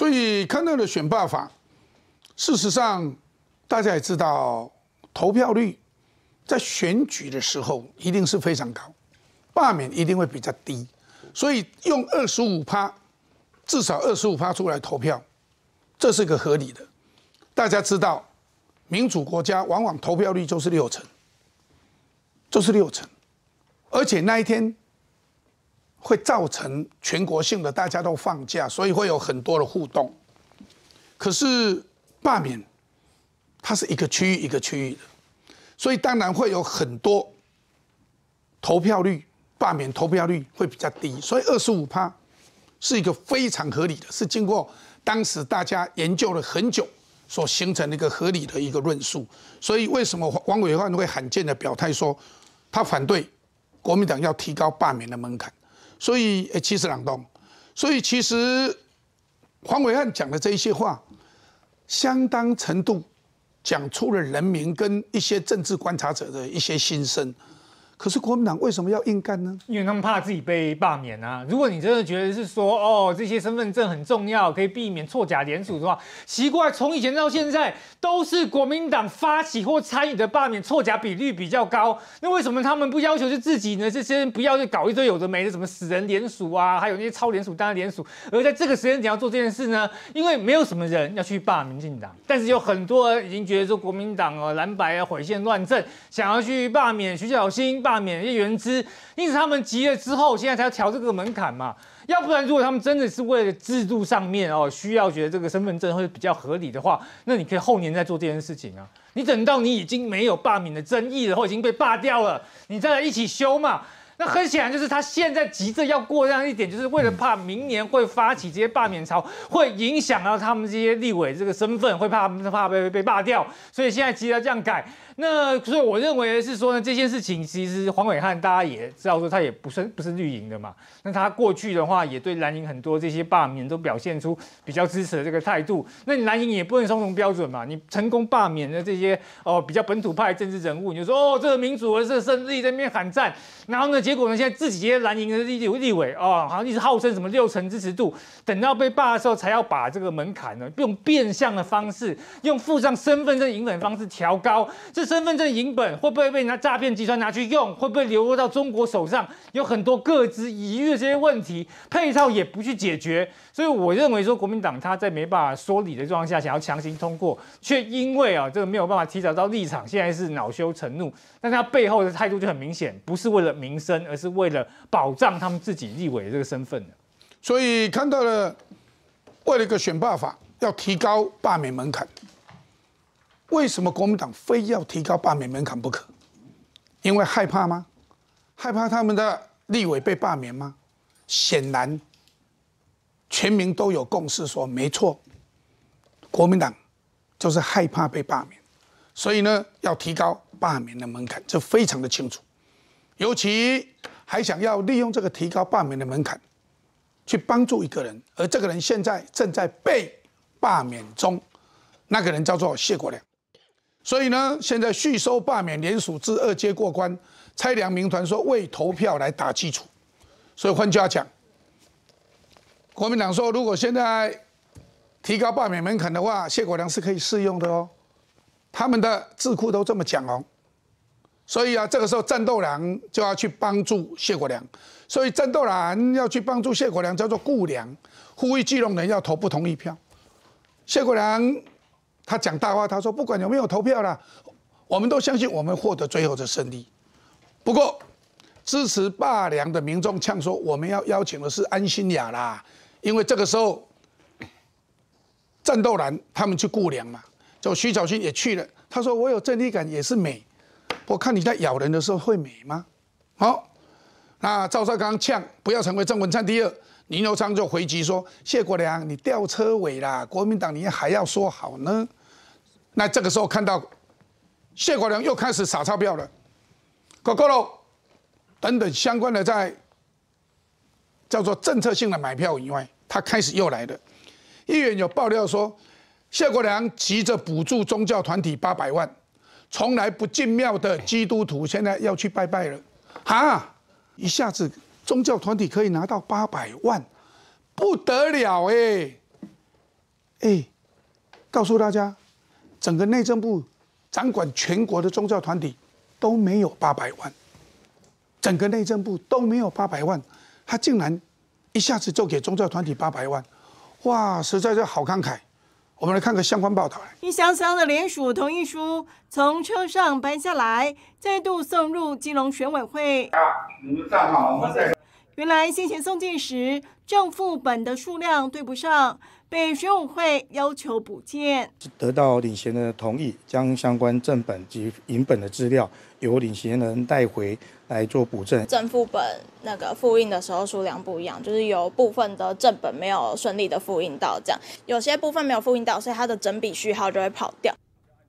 所以，康到的选罢法，事实上，大家也知道，投票率在选举的时候一定是非常高，罢免一定会比较低，所以用二十五趴，至少二十五趴出来投票，这是个合理的。大家知道，民主国家往往投票率就是六成，就是六成，而且那一天。会造成全国性的大家都放假，所以会有很多的互动。可是罢免，它是一个区域一个区域的，所以当然会有很多投票率，罢免投票率会比较低，所以二十五趴是一个非常合理的是经过当时大家研究了很久所形成的一个合理的一个论述。所以为什么王伟焕会罕见的表态说他反对国民党要提高罢免的门槛？所以，诶，其实两动。所以其实黄伟汉讲的这一些话，相当程度讲出了人民跟一些政治观察者的一些心声。可是国民党为什么要硬干呢？因为他们怕自己被罢免啊。如果你真的觉得是说，哦，这些身份证很重要，可以避免错假联署的话，奇怪，从以前到现在都是国民党发起或参与的罢免错假比率比较高。那为什么他们不要求是自己呢？这些不要去搞一堆有的没的，什么死人联署啊，还有那些超联署、单联署，而在这个时间点要做这件事呢？因为没有什么人要去罢民进党，但是有很多人已经觉得说国民党哦蓝白啊，毁宪乱政，想要去罢免徐小新。罢免一些原知，因此他们急了之后，现在才要调这个门槛嘛。要不然，如果他们真的是为了制度上面哦需要觉得这个身份证会比较合理的话，那你可以后年再做这件事情啊。你等到你已经没有罢免的争议了，或已经被罢掉了，你再来一起修嘛。那很显然就是他现在急着要过这样一点，就是为了怕明年会发起这些罢免潮，会影响到他们这些立委这个身份，会怕怕被被罢掉，所以现在急着这样改。那所以我认为是说呢，这件事情其实黄伟汉大家也知道，说他也不是不是绿营的嘛，那他过去的话也对蓝营很多这些罢免都表现出比较支持的这个态度。那你蓝营也不能双重标准嘛，你成功罢免的这些哦比较本土派政治人物，你就说哦这个民主是胜利在那边喊赞，然后呢？结果呢？现在自己这些蓝营的立立委啊，好像一直号称什么六成支持度，等到被罢的时候，才要把这个门槛呢，用变相的方式，用附上身份证银本方式调高。这身份证银本会不会被家诈骗集团拿去用？会不会流落到中国手上？有很多各自疑虑的这些问题，配套也不去解决。所以我认为说，国民党他在没办法说理的状况下，想要强行通过，却因为啊，这个没有办法提早到立场，现在是恼羞成怒，但他背后的态度就很明显，不是为了民生。而是为了保障他们自己立委这个身份的，所以看到了为了一个选罢法要提高罢免门槛，为什么国民党非要提高罢免门槛不可？因为害怕吗？害怕他们的立委被罢免吗？显然，全民都有共识说没错，国民党就是害怕被罢免，所以呢要提高罢免的门槛，这非常的清楚。尤其还想要利用这个提高罢免的门槛，去帮助一个人，而这个人现在正在被罢免中，那个人叫做谢国良。所以呢，现在续收罢免联署至二阶过关，拆良民团说为投票来打基础，所以句话讲，国民党说如果现在提高罢免门槛的话，谢国良是可以适用的哦，他们的智库都这么讲哦。所以啊，这个时候战斗狼就要去帮助谢国良，所以战斗狼要去帮助谢国良，叫做顾良，呼吁基隆人要投不同意票。谢国良他讲大话，他说不管有没有投票啦，我们都相信我们获得最后的胜利。不过支持霸良的民众呛说，我们要邀请的是安心雅啦，因为这个时候战斗狼他们去顾良嘛，就徐小新也去了，他说我有正义感也是美。我看你在咬人的时候会美吗？好，那赵少刚呛不要成为郑文灿第二，林刘昌就回击说谢国良你吊车尾啦，国民党你还要说好呢？那这个时候看到谢国良又开始撒钞票了，够够了，等等相关的在叫做政策性的买票以外，他开始又来了。议员有爆料说谢国良急着补助宗教团体八百万。从来不进庙的基督徒，现在要去拜拜了，啊！一下子宗教团体可以拿到八百万，不得了哎！哎，告诉大家，整个内政部掌管全国的宗教团体都没有八百万，整个内政部都没有八百万，他竟然一下子就给宗教团体八百万，哇！实在是好慷慨。我们来看个相关报道。一箱箱的联署同意书从车上搬下来，再度送入基隆选委会。啊，你站好，我们再。原来先前送件时，正副本的数量对不上，被选委会要求补件。得到领衔人的同意，将相关正本及银本的资料由领衔人带回。来做补正，正副本那个复印的时候数量不一样，就是有部分的正本没有顺利的复印到，这样有些部分没有复印到，所以它的整笔序号就会跑掉。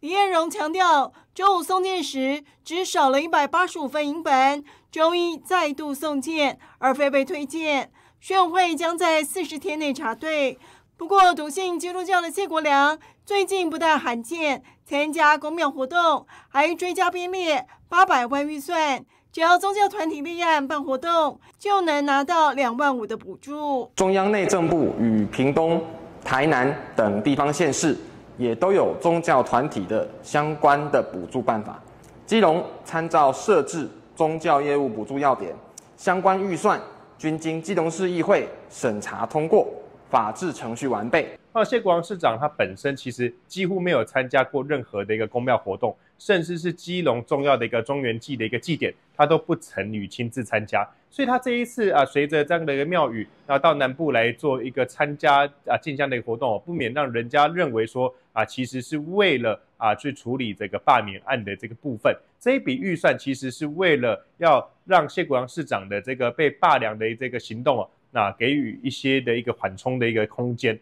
李彦荣强调，周五送件时只少了一百八十五份银本，周一再度送件，而非被推荐。学务会将在四十天内查对。不过，笃信基督教的谢国良最近不但罕见参加公庙活动，还追加编列八百万预算。只要宗教团体立案办活动，就能拿到两万五的补助。中央内政部与屏东、台南等地方县市，也都有宗教团体的相关的补助办法。基隆参照设置宗教业务补助要点，相关预算均经基隆市议会审查通过，法制程序完备。而谢国王市长他本身其实几乎没有参加过任何的一个公庙活动。甚至是基隆重要的一个中原祭的一个祭典，他都不曾与亲自参加，所以他这一次啊，随着这样的一个庙宇啊，到南部来做一个参加啊进香的一个活动，不免让人家认为说啊，其实是为了啊去处理这个罢免案的这个部分，这一笔预算其实是为了要让谢国梁市长的这个被罢粮的这个行动哦，那给予一些的一个缓冲的一个空间。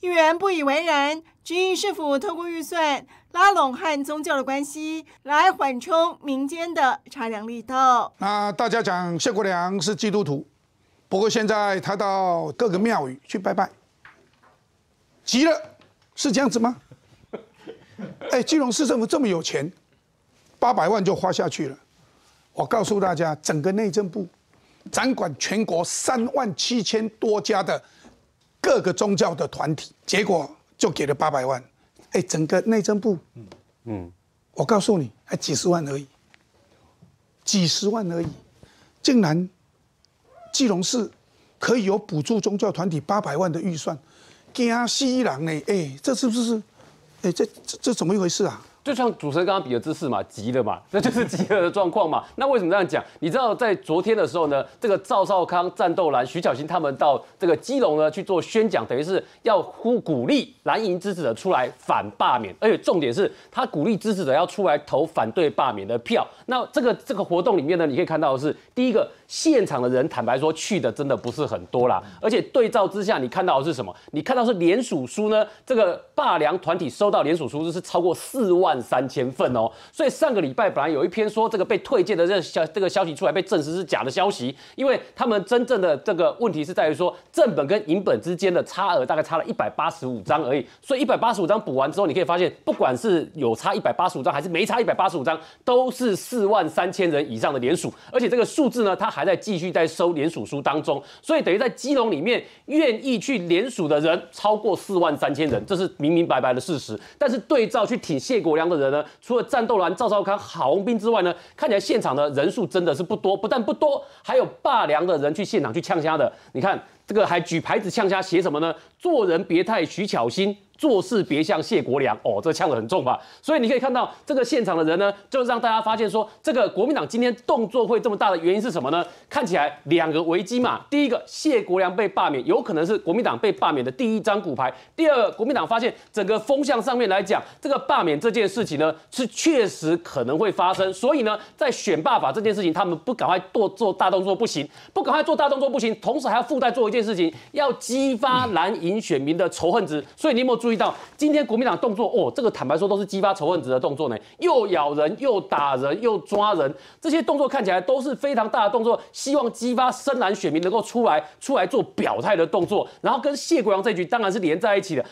议员不以为然，质疑是否透过预算拉拢和宗教的关系，来缓冲民间的插粮力道。那大家讲谢国良是基督徒，不过现在他到各个庙宇去拜拜，急了，是这样子吗？哎，基隆市政府这么有钱，八百万就花下去了。我告诉大家，整个内政部掌管全国三万七千多家的。各个宗教的团体，结果就给了八百万，哎，整个内政部，嗯嗯，我告诉你，还几十万而已，几十万而已，竟然，基隆市可以有补助宗教团体八百万的预算，惊死人呢！哎，这是不是？哎，这这这怎么一回事啊？就像主持人刚刚比的姿势嘛，急的嘛，那就是急了的状况嘛。那为什么这样讲？你知道在昨天的时候呢，这个赵少康、战斗蓝、徐巧芯他们到这个基隆呢去做宣讲，等于是要呼鼓励蓝营支持者出来反罢免，而且重点是他鼓励支持者要出来投反对罢免的票。那这个这个活动里面呢，你可以看到是第一个。现场的人坦白说，去的真的不是很多啦。而且对照之下，你看到的是什么？你看到是联署书呢？这个霸良团体收到联署书是超过四万三千份哦。所以上个礼拜本来有一篇说这个被退件的这消这个消息出来被证实是假的消息，因为他们真正的这个问题是在于说正本跟银本之间的差额大概差了一百八十五张而已。所以一百八十五张补完之后，你可以发现，不管是有差一百八十五张还是没差一百八十五张，都是四万三千人以上的联署，而且这个数字呢，它还。还在继续在收联署书当中，所以等于在基隆里面愿意去联署的人超过四万三千人，这是明明白白的事实。但是对照去挺谢国良的人呢，除了战斗蓝赵少康、郝红斌之外呢，看起来现场的人数真的是不多。不但不多，还有罢粮的人去现场去呛虾的。你看这个还举牌子呛虾，写什么呢？做人别太取巧心。做事别像谢国良哦，这呛得很重吧？所以你可以看到这个现场的人呢，就让大家发现说，这个国民党今天动作会这么大的原因是什么呢？看起来两个危机嘛。第一个，谢国良被罢免，有可能是国民党被罢免的第一张骨牌；第二，国民党发现整个风向上面来讲，这个罢免这件事情呢，是确实可能会发生。所以呢，在选罢法这件事情，他们不赶快做做大动作不行，不赶快做大动作不行，同时还要附带做一件事情，要激发蓝营选民的仇恨值。所以你有没有注。注意到今天国民党动作哦，这个坦白说都是激发仇恨值的动作呢，又咬人又打人又抓人，这些动作看起来都是非常大的动作，希望激发深蓝选民能够出来出来做表态的动作，然后跟谢国梁这局当然是连在一起的。